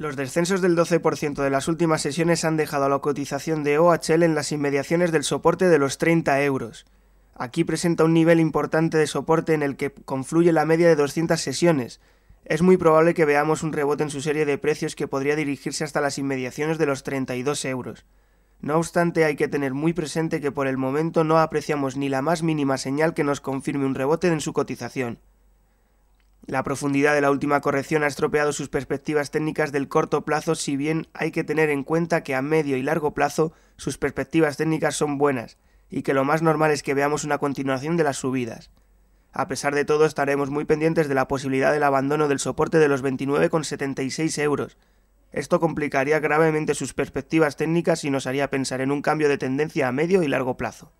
Los descensos del 12% de las últimas sesiones han dejado a la cotización de OHL en las inmediaciones del soporte de los 30 euros. Aquí presenta un nivel importante de soporte en el que confluye la media de 200 sesiones. Es muy probable que veamos un rebote en su serie de precios que podría dirigirse hasta las inmediaciones de los 32 euros. No obstante, hay que tener muy presente que por el momento no apreciamos ni la más mínima señal que nos confirme un rebote en su cotización. La profundidad de la última corrección ha estropeado sus perspectivas técnicas del corto plazo, si bien hay que tener en cuenta que a medio y largo plazo sus perspectivas técnicas son buenas, y que lo más normal es que veamos una continuación de las subidas. A pesar de todo, estaremos muy pendientes de la posibilidad del abandono del soporte de los 29,76 euros. Esto complicaría gravemente sus perspectivas técnicas y nos haría pensar en un cambio de tendencia a medio y largo plazo.